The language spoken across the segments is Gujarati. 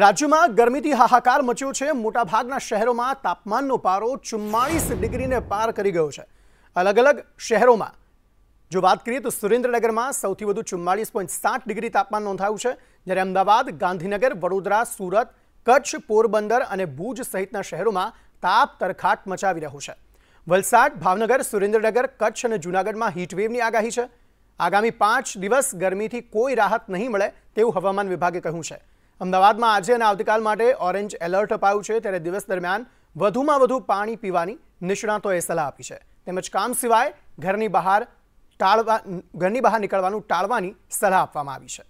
રાજ્યમાં ગરમીથી હાહાકાર મચ્યો છે મોટાભાગના શહેરોમાં તાપમાનનો પારો ચુમ્માળીસ ડિગ્રીને પાર કરી ગયો છે અલગ અલગ શહેરોમાં જો વાત કરીએ તો સુરેન્દ્રનગરમાં સૌથી વધુ ચુમ્માળીસ પોઈન્ટ સાત ડિગ્રી તાપમાન નોંધાયું છે જ્યારે અમદાવાદ ગાંધીનગર વડોદરા સુરત કચ્છ પોરબંદર અને ભુજ સહિતના શહેરોમાં તાપ તરખાટ મચાવી રહ્યું છે વલસાડ ભાવનગર સુરેન્દ્રનગર કચ્છ અને જૂનાગઢમાં હીટવેવની આગાહી છે આગામી પાંચ દિવસ ગરમીથી કોઈ રાહત નહીં મળે તેવું હવામાન વિભાગે કહ્યું છે અમદાવાદમાં આજે અને આવતીકાલ માટે ઓરેન્જ એલર્ટ અપાયું છે ત્યારે દિવસ દરમિયાન વધુમાં વધુ પાણી પીવાની નિષ્ણાતોએ સલાહ આપી છે તેમજ કામ સિવાય ઘરની બહાર ટાળવા ઘરની બહાર નીકળવાનું ટાળવાની સલાહ આપવામાં આવી છે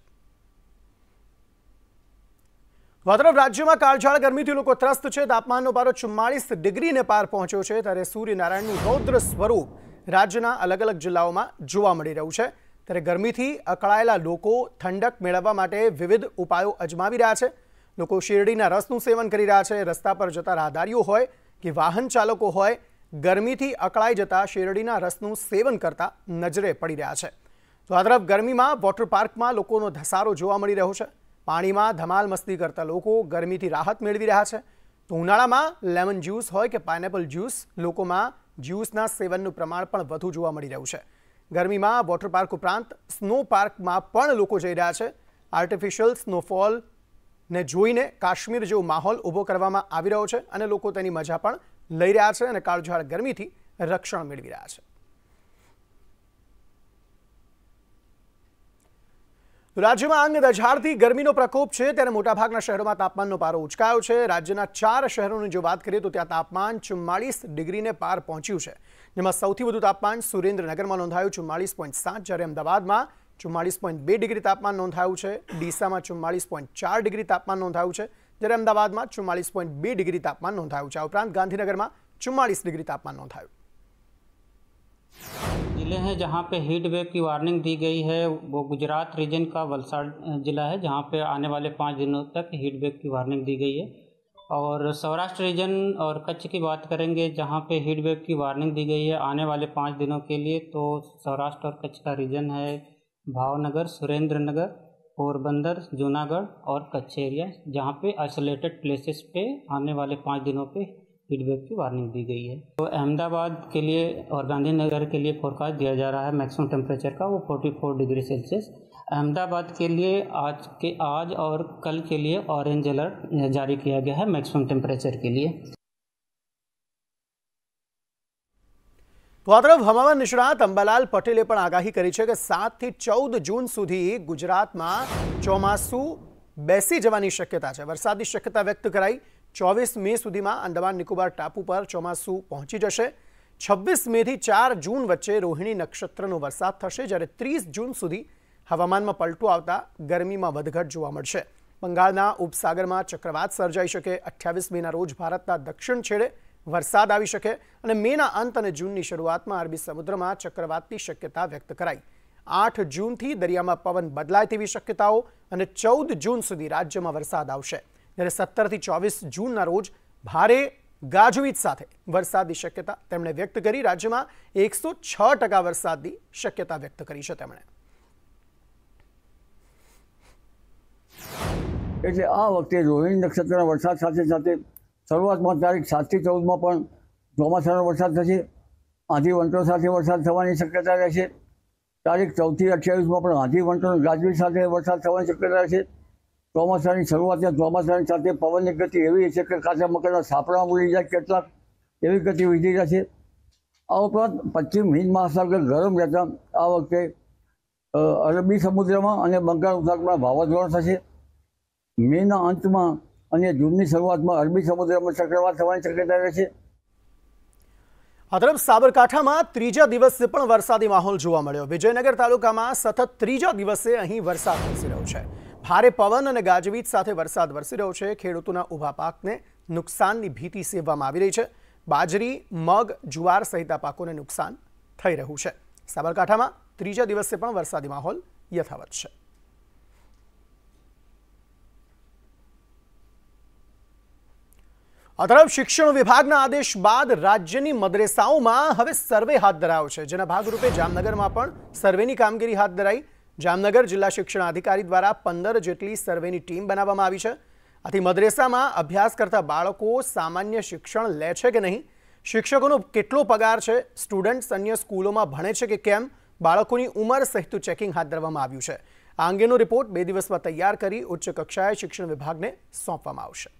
વાતરફ રાજ્યમાં કાળઝાળ ગરમીથી લોકો ત્રસ્ત છે તાપમાનનો પારો ચુમ્માળીસ ડિગ્રીને પાર પહોંચ્યો છે ત્યારે સૂર્યનારાયણનું રૌદ્ર સ્વરૂપ રાજ્યના અલગ અલગ જિલ્લાઓમાં જોવા મળી રહ્યું છે ત્યારે ગરમીથી અકળાયેલા લોકો ઠંડક મેળવવા માટે વિવિધ ઉપાયો અજમાવી રહ્યા છે લોકો શેરડીના રસનું સેવન કરી રહ્યા છે રસ્તા પર જતા રાહદારીઓ હોય કે વાહન ચાલકો હોય ગરમીથી અકળાઈ જતા શેરડીના રસનું સેવન કરતા નજરે પડી રહ્યા છે તો આ તરફ ગરમીમાં વોટર પાર્કમાં લોકોનો ધસારો જોવા મળી રહ્યો છે પાણીમાં ધમાલ મસ્તી કરતા લોકો ગરમીથી રાહત મેળવી રહ્યા છે તો ઉનાળામાં લેમન જ્યુસ હોય કે પાઇનેપલ જ્યુસ લોકોમાં જ્યુસના સેવનનું પ્રમાણ પણ વધુ જોવા મળી રહ્યું છે ગરમીમાં વોટર પાર્ક ઉપરાંત સ્નો પાર્કમાં પણ લોકો જઈ રહ્યા છે આર્ટિફિશિયલ સ્નોફોલને જોઈને કાશ્મીર જેવો માહોલ ઊભો કરવામાં આવી રહ્યો છે અને લોકો તેની મજા પણ લઈ રહ્યા છે અને કાળઝાળ ગરમીથી રક્ષણ મેળવી રહ્યા છે રાજ્યમાં અંગ રઝાડથી ગરમીનો પ્રકોપ છે ત્યારે મોટાભાગના શહેરોમાં તાપમાનનો પારો ઉંચકાયો છે રાજ્યના ચાર શહેરોની જો વાત કરીએ તો ત્યાં તાપમાન ચુમ્માળીસ ડિગ્રીને પાર પહોંચ્યું છે જેમાં સૌથી વધુ તાપમાન સુરેન્દ્રનગરમાં નોંધાયું ચુમ્માળીસ પોઈન્ટ સાત જ્યારે અમદાવાદમાં ચુમ્માળીસ પોઈન્ટ બે ડિગ્રી તાપમાન નોંધાયું છે ડીસામાં ચુમ્માળીસ પોઈન્ટ ચાર ડિગ્રી તાપમાન નોંધાયું છે જ્યારે અમદાવાદમાં ચુમ્માળીસ પોઈન્ટ બે ડિગ્રી તાપમાન નોંધાયું છે આ ઉપરાંત ગાંધીનગરમાં ચુમ્માળીસ ડિગ્રી તાપમાન નોંધાયું ज़िले हैं जहाँ पे हीट वेव की वार्निंग दी गई है वो गुजरात रीजन का वलसाड ज़िला है जहाँ पे आने वाले पाँच दिनों तक हीट वेव की वार्निंग दी गई है और सौराष्ट्र रीजन और कच्छ की बात करेंगे जहाँ पे हीट वेव की वार्निंग दी गई है आने वाले पाँच दिनों के लिए तो सौराष्ट्र और कच्छ का रीजन है भावनगर सुरेंद्र नगर पोरबंदर जूनागढ़ और कच्छ एरिया जहाँ पे आइसोलेटेड प्लेसेस पे आने वाले पाँच दिनों पे हीट वेव की वार्निंग दी गई है तो अहमदाबाद के लिए और गांधीनगर के लिए फोरकास्ट दिया जा रहा है मैक्सिमम टेम्परेचर का वो 44 डिग्री सेल्सियस अहमदाबाद के लिए आज के आज और कल के लिए ऑरेंज अलर्ट जारी किया गया है मैक्सिमम टेंपरेचर के लिए। गुजरात हवावन निश्रा तंबलाल पटेलले पण आगाही करी छे के 7 થી 14 જૂન સુધી ગુજરાતમાં ચોમાસું બેસી જવાની શક્યતા છે. વરસાદી શક્યતા વ્યક્ત કરાઈ 24 મે સુધીમાં અંદમાન નિકોબાર ટાપુ પર ચોમાસું પહોંચી જશે. 26 મે થી 4 જૂન વચ્ચે રોહિણી નક્ષત્રનો વરસાદ થશે જ્યારે 30 જૂન સુધી હવામાનમાં પલટો આવતા ગરમીમાં વધઘટ જોવા મળશે બંગાળના ઉપસાગરમાં ચક્રવાત સર્જાઈ શકે અઠ્યાવીસ મેના રોજ ભારતના દક્ષિણ છેડે વરસાદ આવી શકે અને મેના અંત અને જૂનની શરૂઆતમાં અરબી સમુદ્રમાં ચક્રવાતની શક્યતા વ્યક્ત કરાઈ આઠ જૂનથી દરિયામાં પવન બદલાય તેવી શક્યતાઓ અને ચૌદ જૂન સુધી રાજ્યમાં વરસાદ આવશે જ્યારે સત્તરથી ચોવીસ જૂનના રોજ ભારે ગાજવીજ સાથે વરસાદની શક્યતા તેમણે વ્યક્ત કરી રાજ્યમાં એકસો છ ટકા વરસાદની શક્યતા વ્યક્ત કરી છે તેમણે એટલે આ વખતે રોહિણી નક્ષત્રના વરસાદ સાથે સાથે શરૂઆતમાં તારીખ સાતથી ચૌદમાં પણ ચોમાસાનો વરસાદ થશે આંધી સાથે વરસાદ થવાની શક્યતા રહેશે તારીખ ચૌદથી અઠ્યાવીસમાં પણ આંધી વંટો ગાજવીજ સાથે વરસાદ થવાની શક્યતા રહેશે ચોમાસાની શરૂઆતમાં ચોમાસાની સાથે પવનની ગતિ એવી છે કે કાચા મકાના સાપડા ઉડી જાય કેટલાક એવી ગતિ ગતિવિધિ રહેશે આ ઉપરાંત પશ્ચિમ હિન્દ મહાસાગર ગરમ રહેતા આ વખતે અરબી સમુદ્રમાં અને બંગાળ ઉપસાગરમાં વાવાઝોડું થશે મેના અંતમાં અને જૂનની શરૂઆતમાં અરબી સમુદ્રમાં ચક્રવાત થવાની શક્યતા રહેશે આ તરફ સાબરકાંઠામાં ત્રીજા દિવસે પણ વરસાદી માહોલ જોવા મળ્યો વિજયનગર તાલુકામાં સતત ત્રીજા દિવસે અહીં વરસાદ વરસી રહ્યો છે ભારે પવન અને ગાજવીજ સાથે વરસાદ વરસી રહ્યો છે ખેડૂતોના ઊભા પાકને નુકસાનની ભીતિ સેવવામાં આવી રહી છે બાજરી મગ જુવાર સહિતના પાકોને નુકસાન થઈ રહ્યું છે સાબરકાંઠામાં ત્રીજા દિવસે પણ વરસાદી માહોલ યથાવત છે આ તરફ શિક્ષણ વિભાગના આદેશ બાદ રાજ્યની મદરેસાઓમાં હવે સર્વે હાથ ધરાયો છે જેના ભાગરૂપે જામનગરમાં પણ સર્વેની કામગીરી હાથ ધરાઈ જામનગર જિલ્લા શિક્ષણ અધિકારી દ્વારા પંદર જેટલી સર્વેની ટીમ બનાવવામાં આવી છે આથી મદરેસામાં અભ્યાસ કરતા બાળકો સામાન્ય શિક્ષણ લે છે કે નહીં શિક્ષકોનો કેટલો પગાર છે સ્ટુડન્ટ્સ અન્ય સ્કૂલોમાં ભણે છે કે કેમ બાળકોની ઉંમર સહિતનું ચેકિંગ હાથ ધરવામાં આવ્યું છે આ અંગેનો રિપોર્ટ બે દિવસમાં તૈયાર કરી ઉચ્ચ કક્ષાએ શિક્ષણ વિભાગને સોંપવામાં આવશે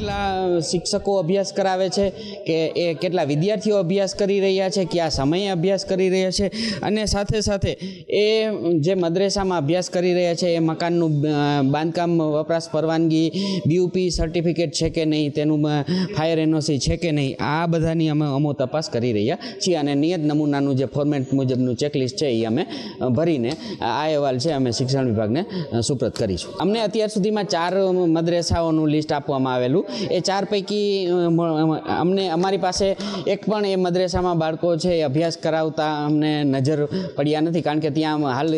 કેટલા શિક્ષકો અભ્યાસ કરાવે છે કે એ કેટલા વિદ્યાર્થીઓ અભ્યાસ કરી રહ્યા છે કયા સમયે અભ્યાસ કરી રહ્યા છે અને સાથે સાથે એ જે મદ્રેસામાં અભ્યાસ કરી રહ્યા છે એ મકાનનું બાંધકામ વપરાશ પરવાનગી બીયુપી સર્ટિફિકેટ છે કે નહીં તેનું ફાયર એનઓસી છે કે નહીં આ બધાની અમે અમો તપાસ કરી રહ્યા છીએ અને નિયત નમૂનાનું જે ફોર્મેટ મુજબનું ચેકલિસ્ટ છે એ અમે ભરીને આ અહેવાલ છે અમે શિક્ષણ વિભાગને સુપ્રત કરીશું અમને અત્યાર સુધીમાં ચાર મદ્રેસાઓનું લિસ્ટ આપવામાં આવેલું એ ચાર પૈકી અમને અમારી પાસે એક પણ એ મદ્રેસામાં બાળકો છે એ અભ્યાસ કરાવતા અમને નજર પડ્યા નથી કારણ કે ત્યાં હાલ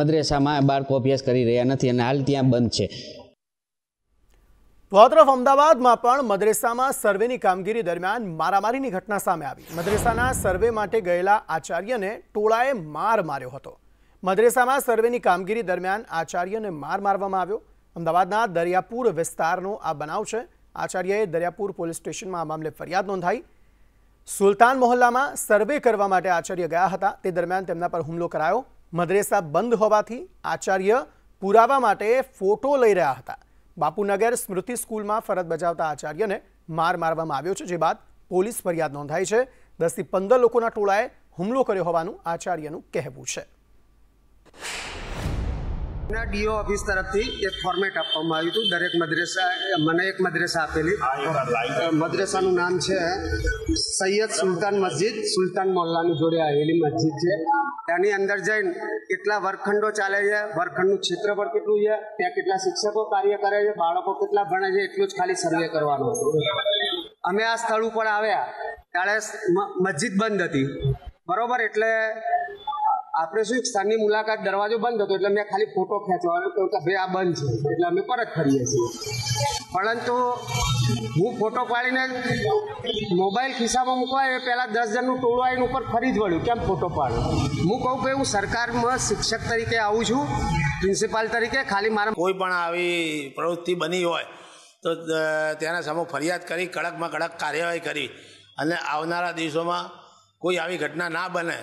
મદ્રેસામાં બાળકો અભ્યાસ કરી રહ્યા નથી અને હાલ ત્યાં બંધ છે તો તરફ અમદાવાદમાં પણ મદ્રેસામાં સર્વેની કામગીરી દરમિયાન મારામારીની ઘટના સામે આવી મદ્રેસાના સર્વે માટે ગયેલા આચાર્યને ટોળાએ માર માર્યો હતો મદ્રેસામાં સર્વેની કામગીરી દરમિયાન આચાર્યને માર મારવામાં આવ્યો અમદાવાદના દરિયાપુર વિસ્તારનો આ બનાવ છે આચાર્યએ દરિયાપુર પોલીસ સ્ટેશનમાં આ મામલે ફરિયાદ નોંધાઈ સુલતાન મોહલ્લામાં સર્વે કરવા માટે આચાર્ય ગયા હતા તે દરમિયાન તેમના પર હુમલો કરાયો મદરેસા બંધ હોવાથી આચાર્ય પુરાવા માટે ફોટો લઈ રહ્યા હતા બાપુનગર સ્મૃતિ સ્કૂલમાં ફરજ બજાવતા આચાર્યને માર મારવામાં આવ્યો છે જે બાદ પોલીસ ફરિયાદ નોંધાઈ છે દસથી પંદર લોકોના ટોળાએ હુમલો કર્યો હોવાનું આચાર્યનું કહેવું છે ના ડીઓ ઓફિસ તરફથી એક ફોર્મેટ આપવામાં આવ્યું હતું દરેક મદ્રેસા મને એક મદ્રેસા આપેલી મદ્રેસાનું નામ છે સૈયદ સુલતાન મસ્જિદ સુલતાન મોલ્લાની જોડે આવેલી મસ્જિદ છે એની અંદર જઈને કેટલા વર્ગખંડો ચાલે છે વર્ગખંડનું ક્ષેત્રફળ કેટલું છે ત્યાં કેટલા શિક્ષકો કાર્ય કરે છે બાળકો કેટલા ભણે છે એટલું જ ખાલી સર્વે કરવાનો અમે આ સ્થળ ઉપર આવ્યા ત્યારે મસ્જિદ બંધ હતી બરોબર એટલે આપણે શું એક સ્થાનની મુલાકાત દરવાજો બંધ હતો એટલે મેં ખાલી ફોટો ખેંચવાનો કહ્યું કે ભાઈ આ બંધ છે એટલે અમે પરત ફરીએ છીએ પરંતુ હું ફોટો પાડીને મોબાઈલ ખિસ્સામાં મૂકવા એ પહેલાં દસ જણનું ટોળું આવીને ઉપર ફરી જ વળ્યું કેમ ફોટો પાડો હું કહું કે હું સરકારમાં શિક્ષક તરીકે આવું છું પ્રિન્સિપાલ તરીકે ખાલી મારા કોઈ પણ આવી પ્રવૃત્તિ બની હોય તો તેના સામે ફરિયાદ કરી કડકમાં કડક કાર્યવાહી કરી અને આવનારા દિવસોમાં કોઈ આવી ઘટના ના બને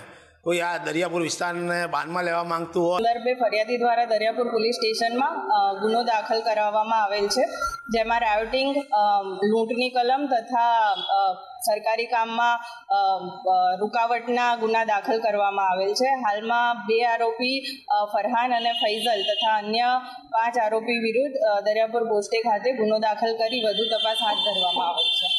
કોઈ આ દરિયાપુર વિસ્તારને બાનમાં લેવા માંગતું હોય સંદર્ભે ફરિયાદી દ્વારા દરિયાપુર પોલીસ સ્ટેશનમાં ગુનો દાખલ કરાવવામાં આવેલ છે જેમાં રાયોટિંગ લૂંટની કલમ તથા સરકારી કામમાં રૂકાવટના ગુના દાખલ કરવામાં આવેલ છે હાલમાં બે આરોપી ફરહાન અને ફૈઝલ તથા અન્ય પાંચ આરોપી વિરુદ્ધ દરિયાપુર પોસ્ટે ખાતે ગુનો દાખલ કરી વધુ તપાસ હાથ ધરવામાં આવેલ છે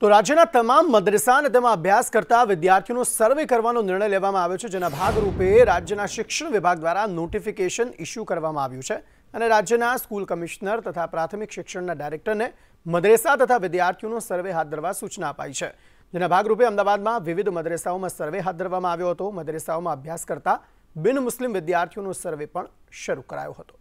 તો રાજ્યના તમામ મદ્રેસા અને તેમાં અભ્યાસ કરતા વિદ્યાર્થીઓનો સર્વે કરવાનો નિર્ણય લેવામાં આવ્યો છે જેના ભાગરૂપે રાજ્યના શિક્ષણ વિભાગ દ્વારા નોટિફિકેશન ઇસ્યુ કરવામાં આવ્યું છે અને રાજ્યના સ્કૂલ કમિશનર તથા પ્રાથમિક શિક્ષણના ડાયરેક્ટરને મદરેસા તથા વિદ્યાર્થીઓનો સર્વે હાથ ધરવા સૂચના અપાઈ છે જેના ભાગરૂપે અમદાવાદમાં વિવિધ મદ્રેસાઓમાં સર્વે હાથ ધરવામાં આવ્યો હતો મદ્રેસાઓમાં અભ્યાસ કરતા બિન મુસ્લિમ વિદ્યાર્થીઓનો સર્વે પણ શરૂ કરાયો હતો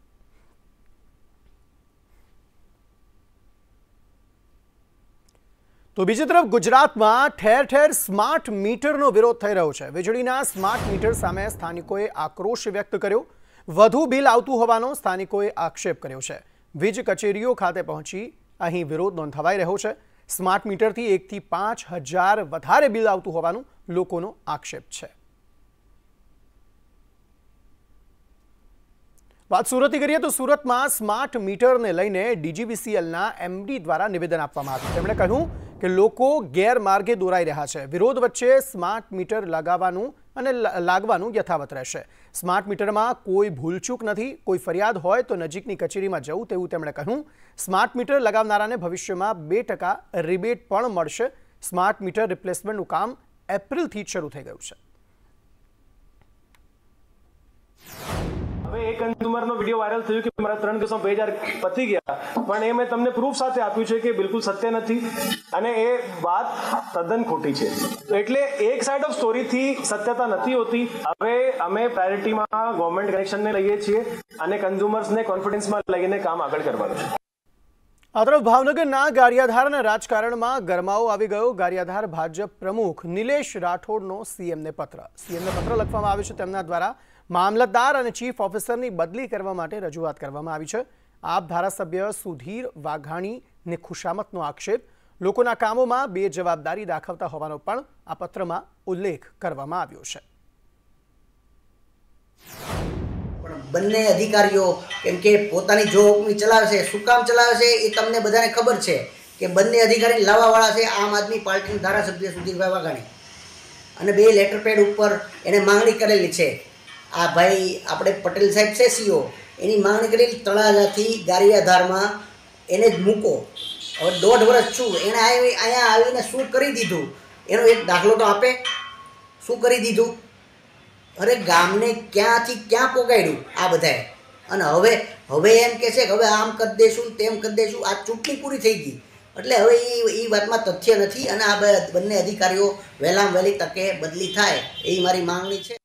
તો બીજી તરફ ગુજરાતમાં ઠેર ઠેર સ્માર્ટ મીટરનો વિરોધ થઈ રહ્યો છે વીજળીના સ્માર્ટ મીટર સામે સ્થાનિકોએ આક્રોશ વ્યક્ત કર્યો વધુ બિલ આવતું હોવાનો સ્થાનિકોએ આક્ષેપ કર્યો છે વીજ કચેરીઓ ખાતે પહોંચી અહીં વિરોધ નોંધાવાઈ રહ્યો છે સ્માર્ટ મીટરથી એકથી પાંચ હજાર વધારે બિલ આવતું હોવાનું લોકોનો આક્ષેપ છે વાત સુરતથી કરીએ તો સુરતમાં સ્માર્ટ મીટરને લઈને ડીજીબીસીએલના એમડી દ્વારા નિવેદન આપવામાં આવ્યું તેમણે કહ્યું કે લોકો ગેરમાર્ગે દોરાઈ રહ્યા છે વિરોધ વચ્ચે સ્માર્ટ મીટર લગાવવાનું અને લાગવાનું યથાવત રહેશે સ્માર્ટ મીટરમાં કોઈ ભૂલચૂક નથી કોઈ ફરિયાદ હોય તો નજીકની કચેરીમાં જવું તેવું તેમણે કહ્યું સ્માર્ટ મીટર લગાવનારાને ભવિષ્યમાં બે ટકા રિબેટ પણ મળશે સ્માર્ટ મીટર રિપ્લેસમેન્ટનું કામ એપ્રિલથી જ શરૂ થઈ ગયું છે એક કન્ઝ્યુમરનો વિડીયો વાયરલ થયો કે મારા ત્રણ કેસો બે હજાર પતી ગયા પણ એ મેં તમને પ્રૂફ સાથે આપ્યું છે કે બિલકુલ સત્ય નથી અને એ વાત તદ્દન ખોટી છે એટલે એક સાઈડ ઓફ સ્ટોરી થી સત્યતા નથી હોતી હવે અમે પ્રાયોરિટીમાં ગવર્મેન્ટ કનેક્શન ને લઈએ છીએ અને કન્ઝ્યુમર્સ કન્ઝ્યુમર્સને કોન્ફિડન્સમાં લઈને કામ આગળ કરવાનું છે આ તરફ ભાવનગરના ગારિયાધારના રાજકારણમાં ગરમાવો આવી ગયો ગારિયાધાર ભાજપ પ્રમુખ નિલેશ રાઠોડનો સીએમને પત્ર સીએમને પત્ર લખવામાં આવ્યો છે તેમના દ્વારા મામલતદાર અને ચીફ ઓફિસરની બદલી કરવા માટે રજૂઆત કરવામાં આવી છે આપ ધારાસભ્ય સુધીર વાઘાણીને ખુશામતનો આક્ષેપ લોકોના કામોમાં બે જવાબદારી દાખવતા હોવાનો પણ આ પત્રમાં ઉલ્લેખ કરવામાં આવ્યો છે બંને અધિકારીઓ કેમ કે પોતાની જોગની ચલાવે છે શું કામ ચલાવે છે એ તમને બધાને ખબર છે કે બંને અધિકારી લાવવાવાળા છે આમ આદમી પાર્ટીના ધારાસભ્ય સુધીરભાઈ વાઘાણી અને બે લેટર પેડ ઉપર એને માંગણી કરેલી છે આ ભાઈ આપણે પટેલ સાહેબ છે સીઓ એની માંગણી કરેલી તળાજાથી ગારિયાધારમાં એને જ મૂકો હવે દોઢ વર્ષ છું એણે અહીંયા આવીને શું કરી દીધું એનો એક દાખલો તો આપે શું કરી દીધું અરે ગામને ક્યાંથી ક્યાં પોગાડ્યું આ બધાએ અને હવે હવે એમ કહે છે કે હવે આમ કરી દઈશું તેમ કરી દઈશું આ ચૂંટણી પૂરી થઈ ગઈ એટલે હવે એ એ વાતમાં તથ્ય નથી અને આ બંને અધિકારીઓ વહેલામાં વહેલી તકે બદલી થાય એ મારી માંગણી છે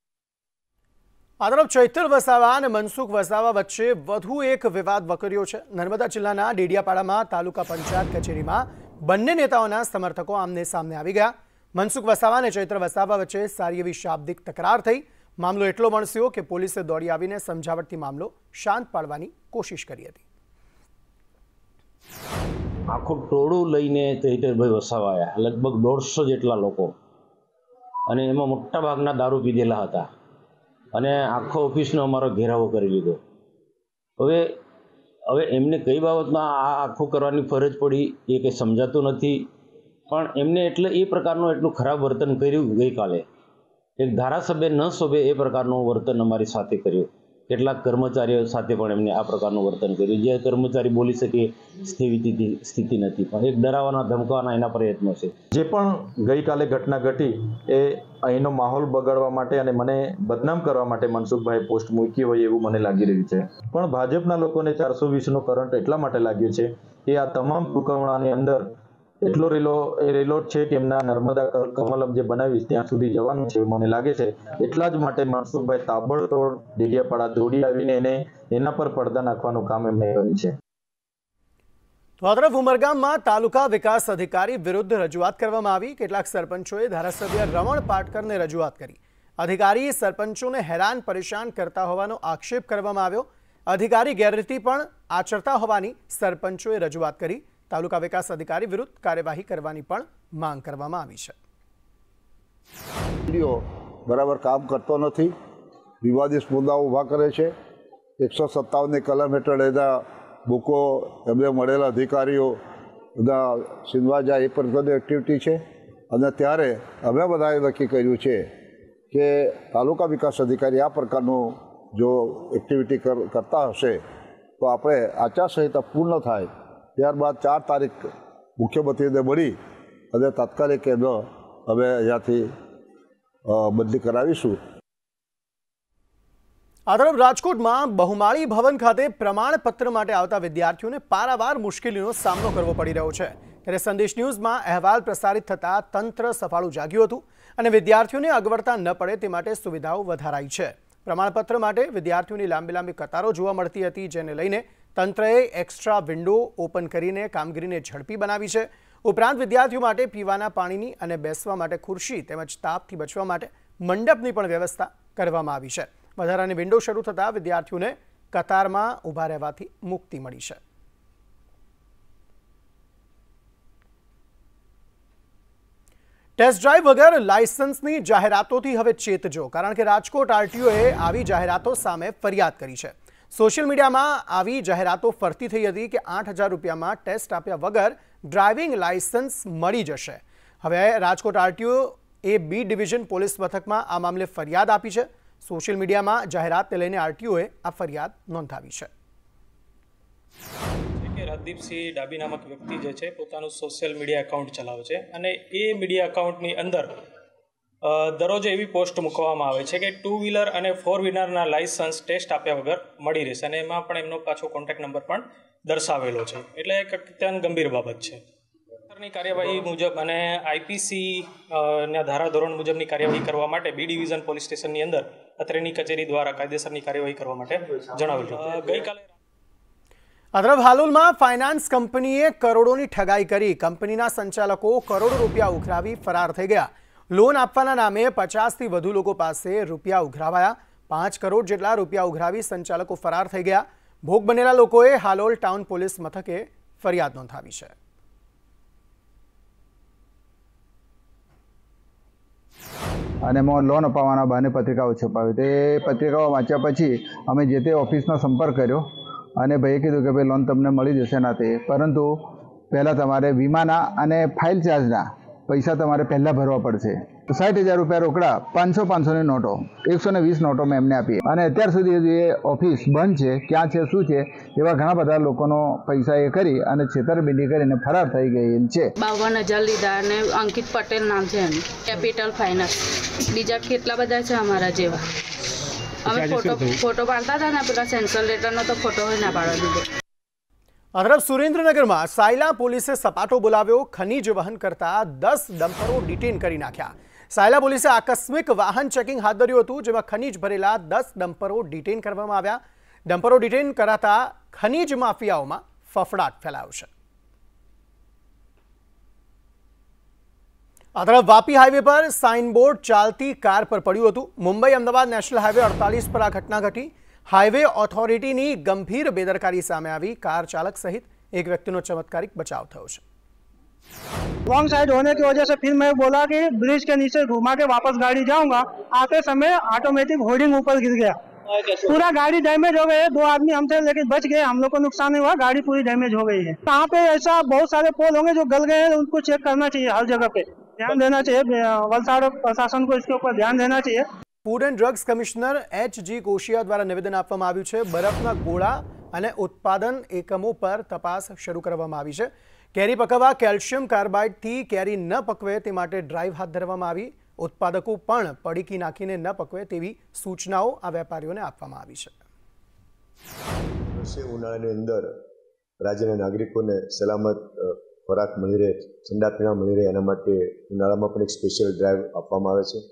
આ તરફ ચૈતર વસાવા અને મનસુખ વસાવા વચ્ચે વધુ એક વિવાદ વકર્યો છે નર્મદા જિલ્લાના ડેડિયાપાડામાં તાલુકા પંચાયત કચેરીમાં બંને નેતાઓના સમર્થકો આમને સામને આવી ગયા મનસુખ વસાવા અને ચૈત્ર વસાવા વચ્ચે સારી એવી શાબ્દિક તકરાર થઈ મામલો એટલો વણસ્યો કે પોલીસે દોડી આવીને સમજાવટથી મામલો શાંત પાડવાની કોશિશ કરી હતી આખું ટોળું લઈને ચૈતરભાઈ વસાવા લગભગ દોઢસો જેટલા લોકો અને એમાં મોટા ભાગના દારૂ પીધેલા હતા અને આખો ઓફિસનો અમારો ઘેરાવો કરી લીધો હવે હવે એમને કઈ બાબતમાં આ આખું કરવાની ફરજ પડી એ કંઈ સમજાતું નથી પણ એમને એટલે એ પ્રકારનું એટલું ખરાબ વર્તન કર્યું ગઈકાલે એક ધારાસભ્ય ન શોભે એ પ્રકારનું વર્તન અમારી સાથે કર્યું કેટલાક કર્મચારીઓ સાથે પણ એમને આ પ્રકારનું વર્તન કર્યું જે કર્મચારી બોલી શકે તેવી સ્થિતિ નથી પણ એક ડરાવવાના ધમકાવાના એના પ્રયત્નો છે જે પણ ગઈકાલે ઘટના ઘટી એ અહીંનો માહોલ બગાડવા માટે અને મને બદનામ કરવા માટે મનસુખભાઈ પોસ્ટ મૂકી હોય એવું મને લાગી રહ્યું છે પણ ભાજપના લોકોને ચારસો વીસનો કરંટ એટલા માટે લાગ્યો છે કે આ તમામ ચૂકવણાની અંદર એટલો રેલો રેલોટ છે કે એમના નર્મદા કમલમ જે બનાવી ત્યાં સુધી જવાનું છે મને લાગે છે એટલા જ માટે મનસુખભાઈ તાબડતોડ ડેડિયાપાડા દોડી આવીને એને એના પર પડદા નાખવાનું કામ એમણે કર્યું છે વાદરફ ઉમરગામમાં તાલુકા વિકાસ અધિકારી વિરુદ્ધ રજૂઆત કરવામાં આવી કેટલાક સરપંચોએ ધારાસભ્ય રમણ પાટકરને રજૂઆત કરી અધિકારીએ સરપંચોને હેરાન પરેશાન કરતા હોવાનો આક્ષેપ કરવામાં આવ્યો અધિકારી ગેરરીતિ પણ આચરતા હોવાની સરપંચોએ રજૂઆત કરી તાલુકા વિકાસ અધિકારી વિરુદ્ધ કાર્યવાહી કરવાની પણ માંગ કરવામાં આવી છે બરાબર કામ કરતો નથી વિવાદિત મુદ્દાઓ ઊભા કરે છે એકસો સત્તાવનની કલમ હેઠળ એના બુકો એમને મળેલા અધિકારીઓ બધા સિંધવાજા એ પ્રકારની એક્ટિવિટી છે અને ત્યારે અમે બધાએ નક્કી કર્યું છે કે તાલુકા વિકાસ અધિકારી આ પ્રકારનું જો એક્ટિવિટી કરતા હશે તો આપણે આચારસંહિતા પૂર્ણ થાય ત્યારબાદ ચાર તારીખ મુખ્ય બત્રીને મળી અને તાત્કાલિક એમનો અમે અહીંયાથી બદલી કરાવીશું આ તરફ રાજકોટમાં બહુમાળી ભવન ખાતે પ્રમાણપત્ર માટે આવતા વિદ્યાર્થીઓને પારાવાર મુશ્કેલીનો સામનો કરવો પડી રહ્યો છે ત્યારે સંદેશ ન્યૂઝમાં અહેવાલ પ્રસારિત થતાં તંત્ર સફાળું જાગ્યું હતું અને વિદ્યાર્થીઓને અગવડતા ન પડે તે માટે સુવિધાઓ વધારાઈ છે પ્રમાણપત્ર માટે વિદ્યાર્થીઓની લાંબી લાંબી કતારો જોવા મળતી હતી જેને લઈને તંત્રએ એક્સ્ટ્રા વિન્ડો ઓપન કરીને કામગીરીને ઝડપી બનાવી છે ઉપરાંત વિદ્યાર્થીઓ માટે પીવાના પાણીની અને બેસવા માટે ખુરશી તેમજ તાપથી બચવા માટે મંડપની પણ વ્યવસ્થા કરવામાં આવી છે વધારાની વિન્ડો શરૂ થતાં વિદ્યાર્થીઓને કતારમાં ઊભા રહેવાથી મુક્તિ મળી છે ટેસ્ટ ડ્રાઈવ વગર લાયસન્સની જાહેરાતોથી હવે ચેતજો કારણ કે રાજકોટ આરટીઓએ આવી જાહેરાતો સામે ફરિયાદ કરી છે સોશિયલ મીડિયામાં આવી જાહેરાતો ફરતી થઈ હતી કે આઠ હજાર રૂપિયામાં ટેસ્ટ આપ્યા વગર ડ્રાઇવિંગ લાયસન્સ મળી જશે હવે Rajkot RTO A B division police મથકમાં આ મામલે ફરિયાદ આપી છે સોશિયલ મીડિયામાં જાહેરાતને લઈને આરટીઓએ આ ફરિયાદ નોંધાવી છે હરદીપસિંહ ડાબી નામક વ્યક્તિ જે છે પોતાનું સોશિયલ મીડિયા એકાઉન્ટ ચલાવે છે અને એ મીડિયા એકાઉન્ટની અંદર દરરોજ એવી પોસ્ટ મૂકવામાં આવે છે કે ટુ વ્હીલર અને ફોર વ્હીલરના લાઇસન્સ ટેસ્ટ આપ્યા વગર મળી રહેશે અને એમાં પણ એમનો પાછો કોન્ટેક્ટ નંબર પણ દર્શાવેલો છે એટલે એક અત્યંત ગંભીર બાબત છે સરકારની કાર્યવાહી મુજબ અને આઈપીસી ના ધારાધોરણ મુજબની કાર્યવાહી કરવા માટે બી ડિવિઝન પોલીસ સ્ટેશનની અંદર અત્રેની કચેરી દ્વારા કાયદેસરની કાર્યવાહી કરવા માટે જણાવ્યું છે ગઈકાલે અદરબ હાલોલમાં ફાઇનાન્સ કંપનીએ કરોડોની ઠગાઈ કરી કંપનીના સંચાલકો કરોડો રૂપિયા ઉઘરાવી ફરાર થઈ ગયા લોન આપવાના નામે પચાસથી વધુ લોકો પાસે રૂપિયા ઉઘરાવાયા પાંચ કરોડ જેટલા રૂપિયા ઉઘરાવી સંચાલકો ફરાર થઈ ગયા ભોગ બનેલા લોકોએ હાલોલ ટાઉન પોલીસ મથકે ફરિયાદ નોંધાવી છે અને એમાં લોન અપાવવાના બહાને પત્રિકાઓ છપાવી તે પત્રિકાઓ વાંચ્યા પછી અમે જે તે ઓફિસનો સંપર્ક કર્યો અને ભાઈએ કીધું કે ભાઈ લોન તમને મળી જશે ના તે પરંતુ પહેલાં તમારે વીમાના અને ફાઇલ ચાર્જના પૈસા તમારે પહેલાં ભરવા પડશે તો સાઠ હજાર રૂપિયા રોકડા પાંચસો પાંચસોની નોટો એકસો ને વીસ નોટો મેં એમને આપી અને અત્યાર સુધી હજુ એ ઓફિસ બંધ છે ક્યાં છે શું છે એવા ઘણા બધા લોકોનો પૈસા એ કરી અને છેતરપિંડી કરીને ફરાર થઈ ગયેલ છે બાવન હજાર લીધા અને અંકિત પટેલ નામ છે એનું કેપિટલ ફાઇનાન્સ બીજા કેટલા બધા છે અમારા જેવા અમે ફોટો ફોટો પાડતા હતા ને પેલા સેન્સર લેટરનો તો ફોટો ના પાડવા દીધો આ સુરેન્દ્રનગરમાં સાયલા પોલીસે સપાટો બોલાવ્યો ખનીજ વહન કરતા દસ ડમ્પરો ડિટેન કરી નાખ્યા સાયલા પોલીસે આકસ્મિક વાહન ચેકિંગ હાથ ધર્યું હતું જેમાં ખનીજ ભરેલા દસ ડમ્પરો ડિટેન કરવામાં આવ્યા ડમ્પરો ડિટેન કરાતા ખનીજ માફિયાઓમાં ફફડાટ ફેલાયો છે આ વાપી હાઇવે પર સાઇનબોર્ડ ચાલતી કાર પર પડ્યું હતું મુંબઈ અમદાવાદ નેશનલ હાઇવે અડતાલીસ પર આ ઘટના ઘટી हाईवे ऑथोरिटी ગંભીર गंभीर बेदरकारी कार चालक सहित एक व्यक्ति नो ચમત્કારિક बचाव થયો છે रॉन्ग साइड होने की वजह से फिर मैं बोला कि ब्रिज के नीचे घुमा के वापस गाड़ी जाऊंगा आते समय ऑटोमेटिक होर्डिंग ऊपर गिर गया अच्छा, अच्छा। पूरा गाड़ी डैमेज हो गई दो आदमी हम थे लेकिन बच गए हम लोग को नुकसान नहीं हुआ गाड़ी पूरी डैमेज हो गई है कहाँ पे ऐसा बहुत सारे पोल होंगे जो गल गए हैं उनको चेक करना चाहिए हर जगह पे ध्यान देना चाहिए वलसाड़ प्रशासन को इसके ऊपर ध्यान देना चाहिए food and drugs commissioner H G Koshiya દ્વારા નિવેદન આપવામાં આવ્યું છે બરફના ગોળા અને ઉત્પાદન એકમો પર તપાસ શરૂ કરવામાં આવી છે કેરી પકવવા કેલ્શિયમ કાર્બાઇડથી કેરી ન પકવે તે માટે ડ્રાઈવ હાથ ધરવામાં આવી ઉત્પાદકો પણ પડીકી નાખીને ન પકવે તેવી સૂચનાઓ આ વેપારીઓને આપવામાં આવી છે ઉનાળાની અંદર રાજ્યના નાગરિકોને સલામત ખોરાક મળી રહે ઠંડા પીણા મળી રહે એના માટે ઉનાળામાં પણ એક સ્પેશિયલ ડ્રાઈવ આપવામાં આવે છે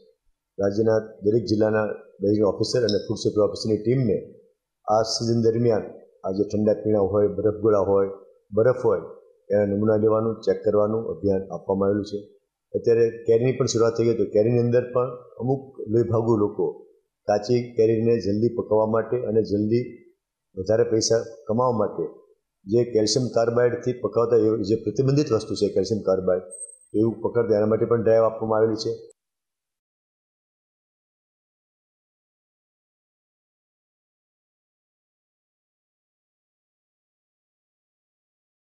રાજ્યના દરેક જિલ્લાના વેટરી ઓફિસર અને ફૂડ સેફ્ટી ઓફિસરની ટીમને આ સિઝન દરમિયાન આ જે ઠંડા પીણા હોય બરફગોળા હોય બરફ હોય એના નમૂના લેવાનું ચેક કરવાનું અભિયાન આપવામાં આવેલું છે અત્યારે કેરીની પણ શરૂઆત થઈ ગઈ તો કેરીની અંદર પણ અમુક લોહીભાગુ લોકો કાચી કેરીને જલ્દી પકવવા માટે અને જલ્દી વધારે પૈસા કમાવા માટે જે કેલ્શિયમ કાર્બાઇડથી પકવતા જે પ્રતિબંધિત વસ્તુ છે કેલ્શિયમ કાર્બાઇડ એવું પકડતા એના માટે પણ ડ્રાઈવ આપવામાં આવેલી છે